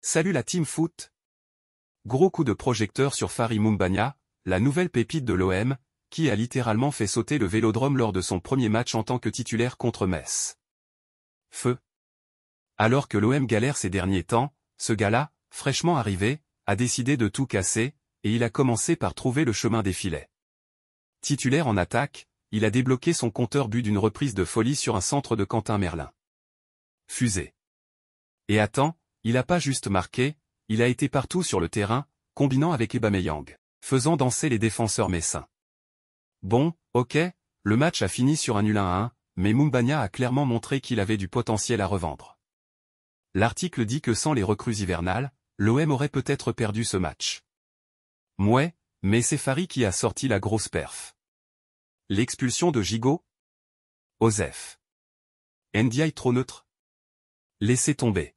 Salut la team foot Gros coup de projecteur sur Fari la nouvelle pépite de l'OM, qui a littéralement fait sauter le vélodrome lors de son premier match en tant que titulaire contre Metz. Feu Alors que l'OM galère ces derniers temps, ce gars-là, fraîchement arrivé, a décidé de tout casser, et il a commencé par trouver le chemin des filets. Titulaire en attaque, il a débloqué son compteur but d'une reprise de folie sur un centre de Quentin Merlin. Fusée. Et attends, il a pas juste marqué, il a été partout sur le terrain, combinant avec Ebameyang, faisant danser les défenseurs messins. Bon, ok, le match a fini sur un nul 1 1, mais Mumbania a clairement montré qu'il avait du potentiel à revendre. L'article dit que sans les recrues hivernales, l'OM aurait peut-être perdu ce match. Mouais, mais c'est Fari qui a sorti la grosse perf. L'expulsion de Gigot Osef. Ndiaye trop neutre Laissez tomber.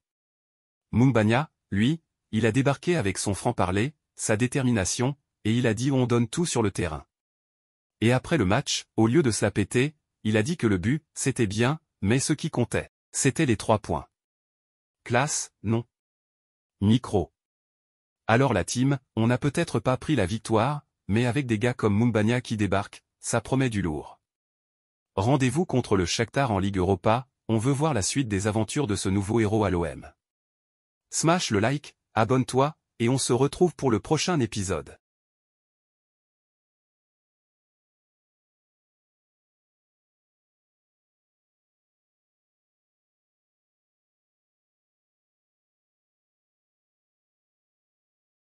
Mumbanya, lui, il a débarqué avec son franc-parler, sa détermination, et il a dit on donne tout sur le terrain. Et après le match, au lieu de se la péter, il a dit que le but, c'était bien, mais ce qui comptait, c'était les trois points. Classe, non. Micro. Alors la team, on n'a peut-être pas pris la victoire, mais avec des gars comme Mumbania qui débarquent, ça promet du lourd. Rendez-vous contre le Shakhtar en Ligue Europa, on veut voir la suite des aventures de ce nouveau héros à l'OM. Smash le like, abonne-toi, et on se retrouve pour le prochain épisode.